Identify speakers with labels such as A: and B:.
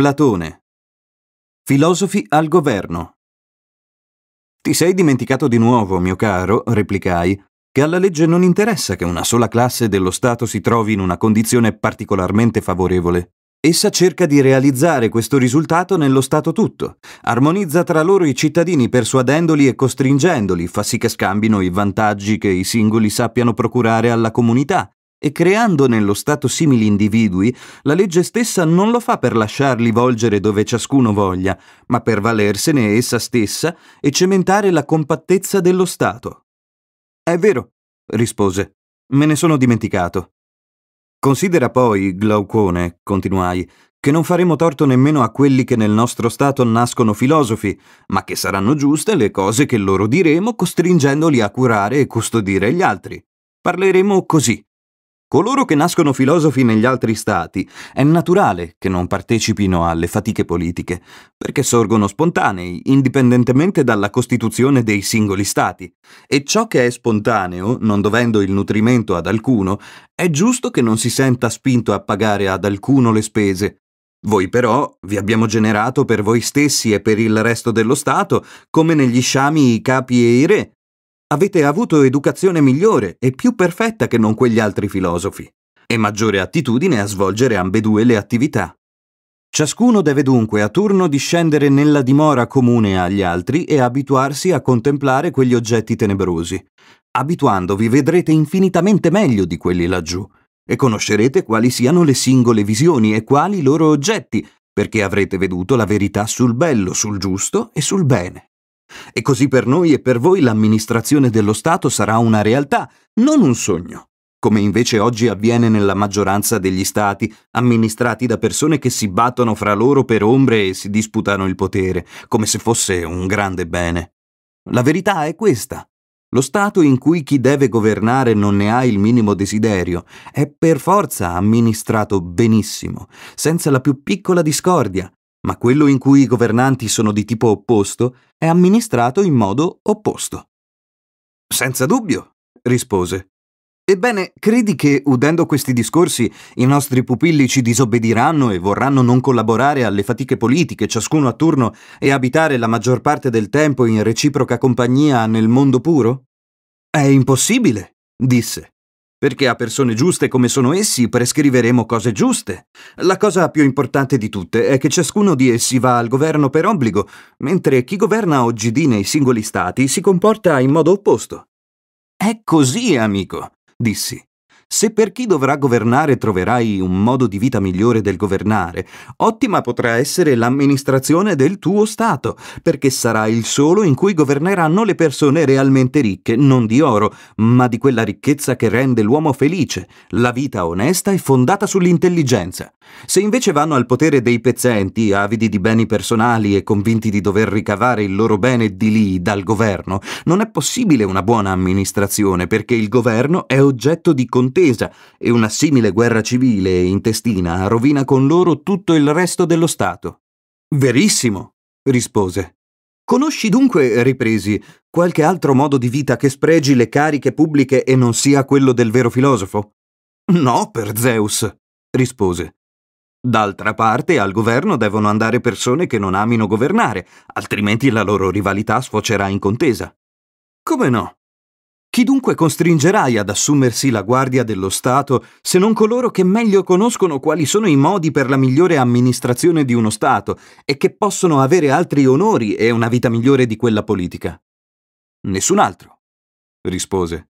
A: Platone. Filosofi al governo. Ti sei dimenticato di nuovo, mio caro, replicai, che alla legge non interessa che una sola classe dello Stato si trovi in una condizione particolarmente favorevole. Essa cerca di realizzare questo risultato nello Stato tutto, armonizza tra loro i cittadini persuadendoli e costringendoli, fa sì che scambino i vantaggi che i singoli sappiano procurare alla comunità, e creando nello Stato simili individui, la legge stessa non lo fa per lasciarli volgere dove ciascuno voglia, ma per valersene essa stessa e cementare la compattezza dello Stato. È vero, rispose, me ne sono dimenticato. Considera poi, Glaucone, continuai, che non faremo torto nemmeno a quelli che nel nostro Stato nascono filosofi, ma che saranno giuste le cose che loro diremo costringendoli a curare e custodire gli altri. Parleremo così. Coloro che nascono filosofi negli altri stati è naturale che non partecipino alle fatiche politiche, perché sorgono spontanei, indipendentemente dalla costituzione dei singoli stati. E ciò che è spontaneo, non dovendo il nutrimento ad alcuno, è giusto che non si senta spinto a pagare ad alcuno le spese. Voi però vi abbiamo generato per voi stessi e per il resto dello Stato, come negli sciami i capi e i re, Avete avuto educazione migliore e più perfetta che non quegli altri filosofi, e maggiore attitudine a svolgere ambedue le attività. Ciascuno deve dunque a turno discendere nella dimora comune agli altri e abituarsi a contemplare quegli oggetti tenebrosi. Abituandovi vedrete infinitamente meglio di quelli laggiù e conoscerete quali siano le singole visioni e quali i loro oggetti, perché avrete veduto la verità sul bello, sul giusto e sul bene. E così per noi e per voi l'amministrazione dello Stato sarà una realtà, non un sogno, come invece oggi avviene nella maggioranza degli Stati, amministrati da persone che si battono fra loro per ombre e si disputano il potere, come se fosse un grande bene. La verità è questa. Lo Stato in cui chi deve governare non ne ha il minimo desiderio è per forza amministrato benissimo, senza la più piccola discordia, ma quello in cui i governanti sono di tipo opposto è amministrato in modo opposto. Senza dubbio, rispose. Ebbene, credi che, udendo questi discorsi, i nostri pupilli ci disobbediranno e vorranno non collaborare alle fatiche politiche, ciascuno a turno, e abitare la maggior parte del tempo in reciproca compagnia nel mondo puro? È impossibile, disse. Perché a persone giuste come sono essi prescriveremo cose giuste. La cosa più importante di tutte è che ciascuno di essi va al governo per obbligo, mentre chi governa oggidì nei singoli stati si comporta in modo opposto. È così, amico, dissi. Se per chi dovrà governare troverai un modo di vita migliore del governare, ottima potrà essere l'amministrazione del tuo Stato, perché sarà il solo in cui governeranno le persone realmente ricche, non di oro, ma di quella ricchezza che rende l'uomo felice, la vita onesta e fondata sull'intelligenza. Se invece vanno al potere dei pezzenti, avidi di beni personali e convinti di dover ricavare il loro bene di lì, dal governo, non è possibile una buona amministrazione, perché il governo è oggetto di contenzioso contesa e una simile guerra civile e intestina rovina con loro tutto il resto dello Stato. Verissimo, rispose. Conosci dunque, ripresi, qualche altro modo di vita che spregi le cariche pubbliche e non sia quello del vero filosofo? No, per Zeus, rispose. D'altra parte, al governo devono andare persone che non amino governare, altrimenti la loro rivalità sfocerà in contesa. Come no? Chi dunque costringerai ad assumersi la guardia dello Stato se non coloro che meglio conoscono quali sono i modi per la migliore amministrazione di uno Stato e che possono avere altri onori e una vita migliore di quella politica? Nessun altro, rispose.